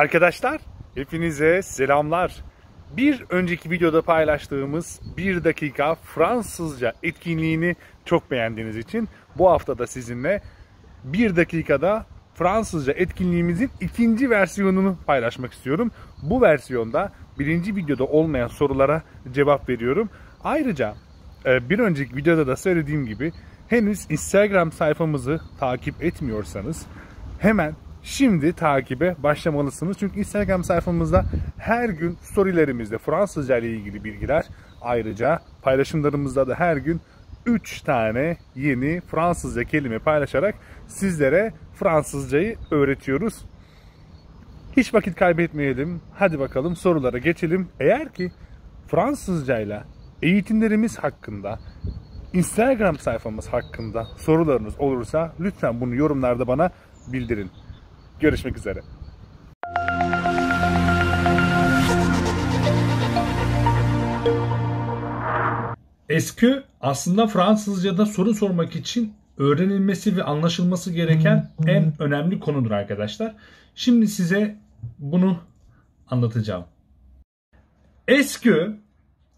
Arkadaşlar hepinize selamlar. Bir önceki videoda paylaştığımız 1 dakika Fransızca etkinliğini çok beğendiğiniz için bu hafta da sizinle 1 dakikada Fransızca etkinliğimizin ikinci versiyonunu paylaşmak istiyorum. Bu versiyonda birinci videoda olmayan sorulara cevap veriyorum. Ayrıca e, bir önceki videoda da söylediğim gibi henüz Instagram sayfamızı takip etmiyorsanız hemen şimdi takibe başlamalısınız. Çünkü Instagram sayfamızda her gün storylerimizde Fransızca ile ilgili bilgiler ayrıca paylaşımlarımızda da her gün 3 tane yeni Fransızca kelime paylaşarak sizlere Fransızcayı öğretiyoruz. Hiç vakit kaybetmeyelim. Hadi bakalım sorulara geçelim. Eğer ki Fransızcayla eğitimlerimiz hakkında Instagram sayfamız hakkında sorularınız olursa lütfen bunu yorumlarda bana bildirin. Görüşmek üzere. Eskü aslında Fransızca'da soru sormak için öğrenilmesi ve anlaşılması gereken en önemli konudur arkadaşlar. Şimdi size bunu anlatacağım. Eskü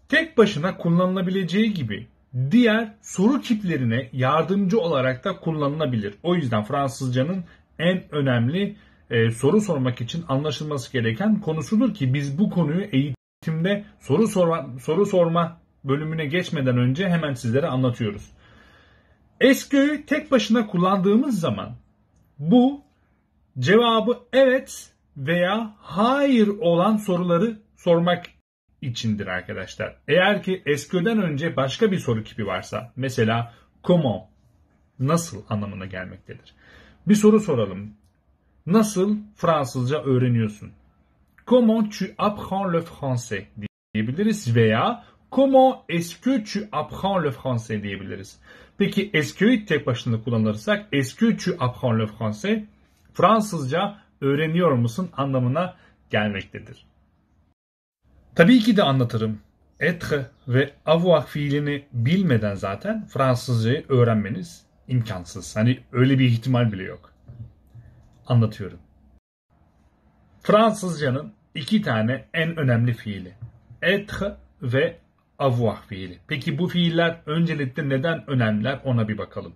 tek başına kullanılabileceği gibi diğer soru kiplerine yardımcı olarak da kullanılabilir. O yüzden Fransızcanın en önemli e, soru sormak için anlaşılması gereken konusudur ki biz bu konuyu eğitimde soru sorma, soru sorma bölümüne geçmeden önce hemen sizlere anlatıyoruz. SQL'ü tek başına kullandığımız zaman bu cevabı evet veya hayır olan soruları sormak içindir arkadaşlar. Eğer ki SQL'den önce başka bir soru tipi varsa mesela comment nasıl anlamına gelmektedir. Bir soru soralım. Nasıl Fransızca öğreniyorsun? Comment tu apprends le français diyebiliriz veya Comment est-ce que tu apprends le français diyebiliriz. Peki est-ce tek başına kullanırsak est-ce que tu apprends le français Fransızca öğreniyor musun anlamına gelmektedir. Tabii ki de anlatırım. Etre ve avoir fiilini bilmeden zaten Fransızcayı öğrenmeniz imkansız. Hani öyle bir ihtimal bile yok. Anlatıyorum. Fransızcanın iki tane en önemli fiili. Être ve avoir fiili. Peki bu fiiller öncelikle neden önemliler ona bir bakalım.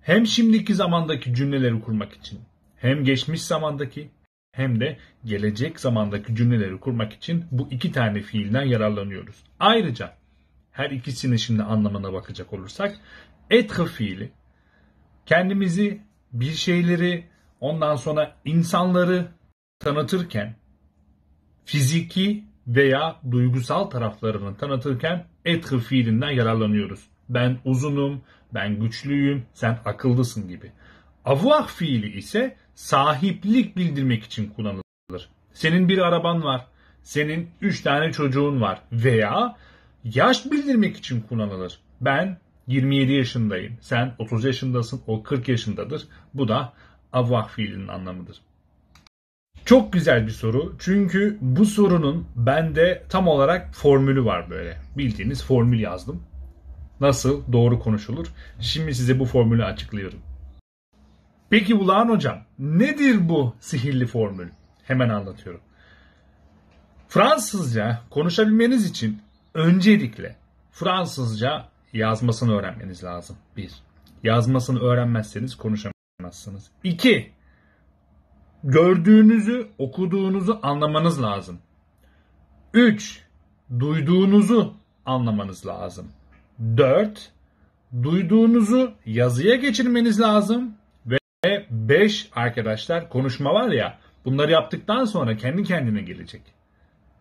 Hem şimdiki zamandaki cümleleri kurmak için, hem geçmiş zamandaki hem de gelecek zamandaki cümleleri kurmak için bu iki tane fiilden yararlanıyoruz. Ayrıca her ikisini şimdi anlamına bakacak olursak être fiili kendimizi, bir şeyleri, ondan sonra insanları tanıtırken fiziki veya duygusal taraflarını tanıtırken etgı fiilinden yararlanıyoruz. Ben uzunum, ben güçlüyüm, sen akıllısın gibi. Avvah fiili ise sahiplik bildirmek için kullanılır. Senin bir araban var, senin üç tane çocuğun var veya yaş bildirmek için kullanılır. Ben 27 yaşındayım. Sen 30 yaşındasın. O 40 yaşındadır. Bu da avvah fiilinin anlamıdır. Çok güzel bir soru. Çünkü bu sorunun bende tam olarak formülü var böyle. Bildiğiniz formül yazdım. Nasıl doğru konuşulur? Şimdi size bu formülü açıklıyorum. Peki Ulağan Hocam nedir bu sihirli formül? Hemen anlatıyorum. Fransızca konuşabilmeniz için öncelikle Fransızca Yazmasını öğrenmeniz lazım. Bir. Yazmasını öğrenmezseniz konuşamazsınız. İki. Gördüğünüzü, okuduğunuzu anlamanız lazım. Üç. Duyduğunuzu anlamanız lazım. Dört. Duyduğunuzu yazıya geçirmeniz lazım. Ve beş arkadaşlar konuşma var ya bunları yaptıktan sonra kendi kendine gelecek.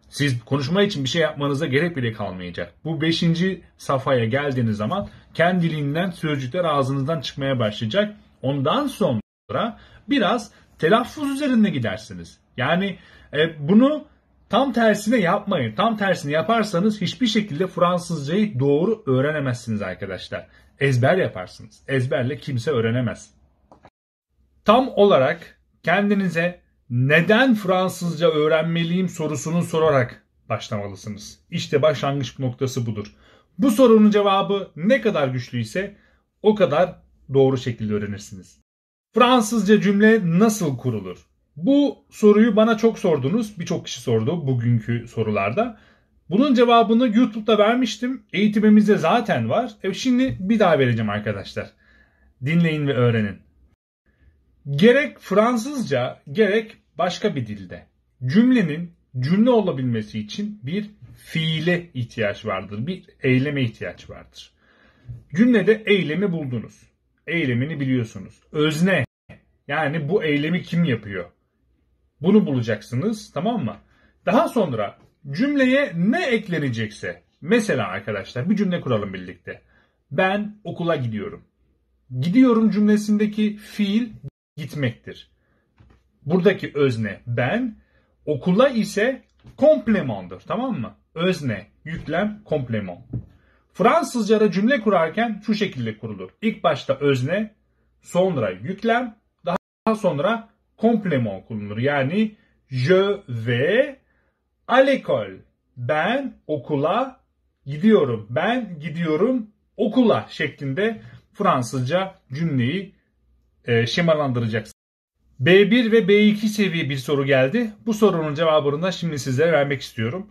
Siz konuşma için bir şey yapmanıza gerek bile kalmayacak. Bu beşinci safhaya geldiğiniz zaman kendiliğinden sözcükler ağzınızdan çıkmaya başlayacak. Ondan sonra biraz telaffuz üzerinde gidersiniz. Yani e, bunu tam tersine yapmayın. Tam tersini yaparsanız hiçbir şekilde Fransızcayı doğru öğrenemezsiniz arkadaşlar. Ezber yaparsınız. Ezberle kimse öğrenemez. Tam olarak kendinize neden Fransızca öğrenmeliyim sorusunu sorarak başlamalısınız. İşte başlangıç noktası budur. Bu sorunun cevabı ne kadar güçlüyse o kadar doğru şekilde öğrenirsiniz. Fransızca cümle nasıl kurulur? Bu soruyu bana çok sordunuz. Birçok kişi sordu bugünkü sorularda. Bunun cevabını YouTube'da vermiştim. Eğitimimizde zaten var. E şimdi bir daha vereceğim arkadaşlar. Dinleyin ve öğrenin. Gerek Fransızca gerek başka bir dilde cümlenin cümle olabilmesi için bir fiile ihtiyaç vardır. Bir eyleme ihtiyaç vardır. Cümlede eylemi buldunuz. Eylemini biliyorsunuz. Özne yani bu eylemi kim yapıyor? Bunu bulacaksınız tamam mı? Daha sonra cümleye ne eklenecekse mesela arkadaşlar bir cümle kuralım birlikte. Ben okula gidiyorum. Gidiyorum cümlesindeki fiil gitmektir. Buradaki özne ben, okula ise komplemandır tamam mı? Özne, yüklem, kompleman. Fransızca'da cümle kurarken şu şekilde kurulur. İlk başta özne, sonra yüklem, daha sonra kompleman kullanılır. Yani je vais à l'école. Ben okula gidiyorum. Ben gidiyorum okula şeklinde Fransızca cümleyi e, şemalandıracaksınız. B1 ve B2 seviye bir soru geldi. Bu sorunun cevabını şimdi sizlere vermek istiyorum.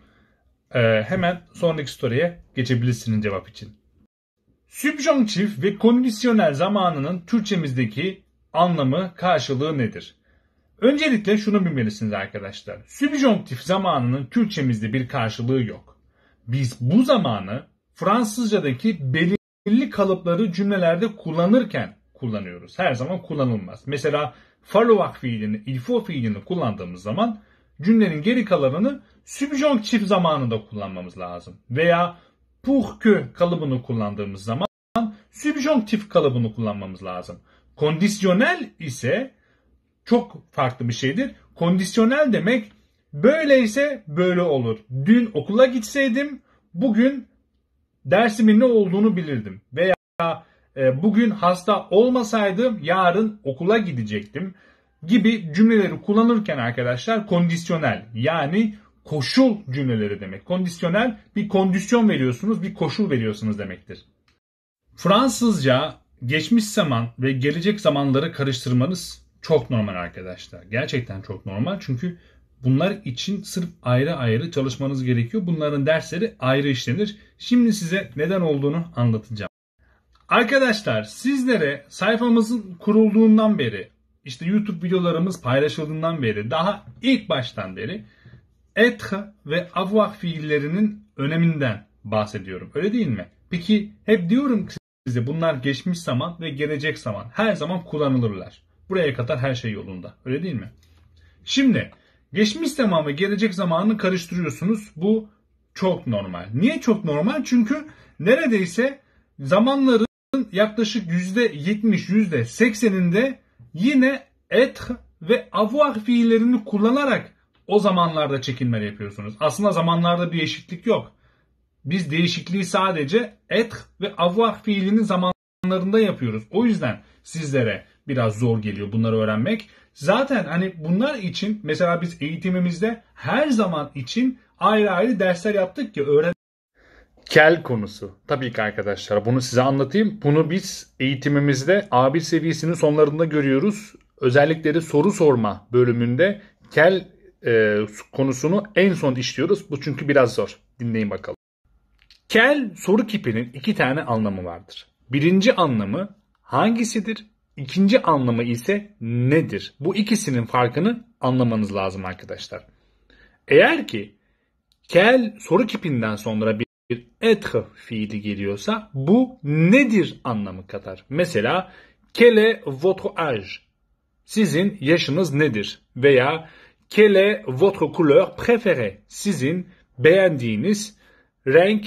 Ee, hemen sonraki soruya geçebilirsiniz cevap için. Sübjonktif ve kondisyonel zamanının Türkçemizdeki anlamı, karşılığı nedir? Öncelikle şunu bilmelisiniz arkadaşlar. Sübjonktif zamanının Türkçemizde bir karşılığı yok. Biz bu zamanı Fransızcadaki belirli kalıpları cümlelerde kullanırken kullanıyoruz. Her zaman kullanılmaz. Mesela faluak fiilini, ilfo fiilini kullandığımız zaman cümlenin geri kalanını sübjonktif zamanında kullanmamız lazım. Veya puhkü kalıbını kullandığımız zaman sübjonktif kalıbını kullanmamız lazım. Kondisyonel ise çok farklı bir şeydir. Kondisyonel demek böyleyse böyle olur. Dün okula gitseydim bugün dersimin ne olduğunu bilirdim. Veya e, bugün hasta olmasaydım yarın okula gidecektim gibi cümleleri kullanırken arkadaşlar kondisyonel yani koşul cümleleri demek. Kondisyonel bir kondisyon veriyorsunuz, bir koşul veriyorsunuz demektir. Fransızca geçmiş zaman ve gelecek zamanları karıştırmanız çok normal arkadaşlar. Gerçekten çok normal çünkü bunlar için sırf ayrı ayrı çalışmanız gerekiyor. Bunların dersleri ayrı işlenir. Şimdi size neden olduğunu anlatacağım. Arkadaşlar sizlere sayfamızın kurulduğundan beri işte YouTube videolarımız paylaşıldığından beri daha ilk baştan beri etre ve avoir fiillerinin öneminden bahsediyorum. Öyle değil mi? Peki hep diyorum ki size bunlar geçmiş zaman ve gelecek zaman her zaman kullanılırlar. Buraya kadar her şey yolunda. Öyle değil mi? Şimdi geçmiş zaman ve gelecek zamanını karıştırıyorsunuz. Bu çok normal. Niye çok normal? Çünkü neredeyse zamanları bunun yaklaşık %70-%80'inde yine être ve avoir fiillerini kullanarak o zamanlarda çekilmeler yapıyorsunuz. Aslında zamanlarda bir eşitlik yok. Biz değişikliği sadece être ve avoir fiilinin zamanlarında yapıyoruz. O yüzden sizlere biraz zor geliyor bunları öğrenmek. Zaten hani bunlar için mesela biz eğitimimizde her zaman için ayrı ayrı dersler yaptık ki öğren Kel konusu. Tabii ki arkadaşlar bunu size anlatayım. Bunu biz eğitimimizde A1 seviyesinin sonlarında görüyoruz. Özellikleri soru sorma bölümünde kel e, konusunu en son işliyoruz. Bu çünkü biraz zor. Dinleyin bakalım. Kel soru kipinin iki tane anlamı vardır. Birinci anlamı hangisidir? İkinci anlamı ise nedir? Bu ikisinin farkını anlamanız lazım arkadaşlar. Eğer ki kel soru kipinden sonra bir bir etha fiili geliyorsa bu nedir anlamı kadar. Mesela kele votre âge sizin yaşınız nedir veya quelle est votre couleur préférée sizin beğendiğiniz renk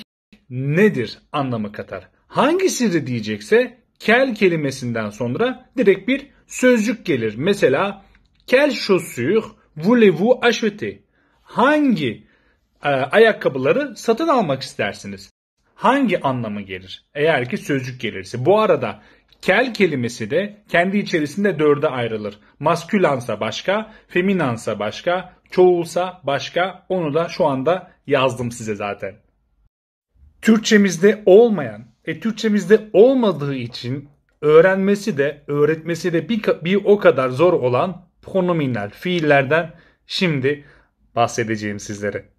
nedir anlamı kadar. Hangisidir diyecekse kel kelimesinden sonra direkt bir sözcük gelir. Mesela quelle chaussure voulez-vous acheter? Hangi e, ayakkabıları satın almak istersiniz. Hangi anlamı gelir? Eğer ki sözcük gelirse. Bu arada kel kelimesi de kendi içerisinde dörde ayrılır. Maskülansa başka, feminansa başka, çoğulsa başka. Onu da şu anda yazdım size zaten. Türkçemizde olmayan, e Türkçemizde olmadığı için öğrenmesi de öğretmesi de bir, bir o kadar zor olan pronominal fiillerden şimdi bahsedeceğim sizlere.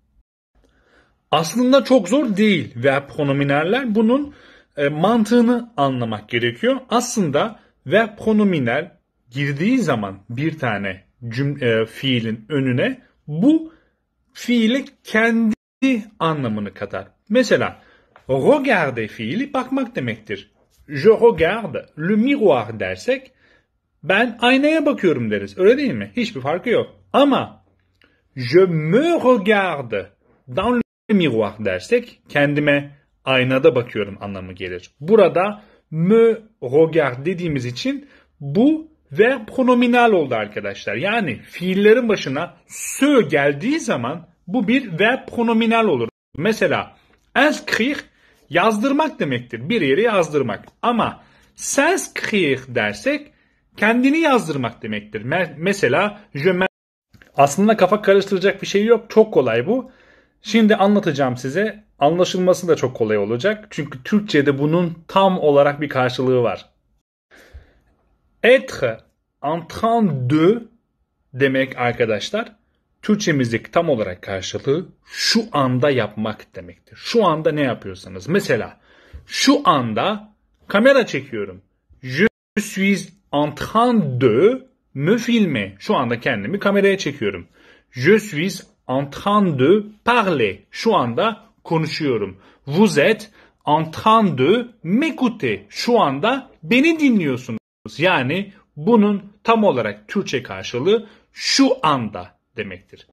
Aslında çok zor değil verb pronominerler. Bunun e, mantığını anlamak gerekiyor. Aslında verb pronominal girdiği zaman bir tane cüm e, fiilin önüne bu fiile kendi anlamını katar. Mesela regarder fiili bakmak demektir. Je regarde le miroir dersek ben aynaya bakıyorum deriz. Öyle değil mi? Hiçbir farkı yok. Ama je me regarde dans miroir dersek kendime aynada bakıyorum anlamı gelir. Burada me regard dediğimiz için bu verb pronominal oldu arkadaşlar. Yani fiillerin başına sö geldiği zaman bu bir verb pronominal olur. Mesela inscrire yazdırmak demektir. Bir yere yazdırmak. Ama s'inscrire dersek kendini yazdırmak demektir. Mesela je Aslında kafa karıştıracak bir şey yok. Çok kolay bu. Şimdi anlatacağım size. Anlaşılması da çok kolay olacak. Çünkü Türkçe'de bunun tam olarak bir karşılığı var. Être en train de demek arkadaşlar Türkçemizdeki tam olarak karşılığı şu anda yapmak demektir. Şu anda ne yapıyorsanız. Mesela şu anda kamera çekiyorum. Je suis en train de me filmer. Şu anda kendimi kameraya çekiyorum. Je suis en train de parler. Şu anda konuşuyorum. Vous êtes en train de m'écouter. Şu anda beni dinliyorsunuz. Yani bunun tam olarak Türkçe karşılığı şu anda demektir.